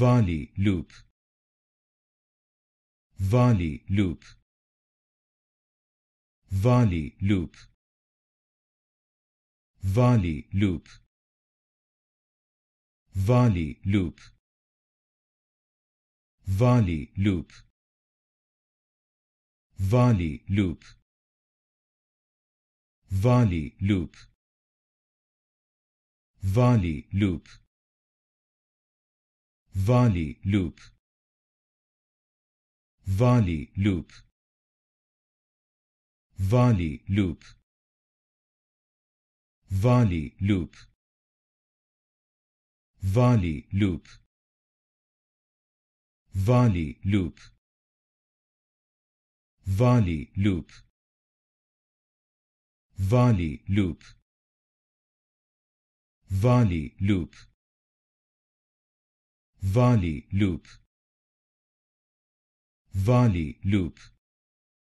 Vali loop. Vali loop. Vali loop. Vali loop. Vali loop. Vali loop. Vali loop. Vali loop. Vali loop. Vali loop. Vali loop. Vali loop. Vali loop. Vali loop. Vali loop. Vali loop. Vali loop. Vali loop. Vali loop Vali loop